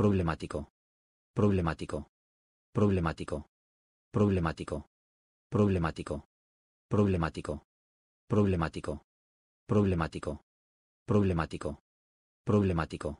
problemático, problemático, problemático, problemático, problemático, problemático, problemático, problemático, problemático, problemático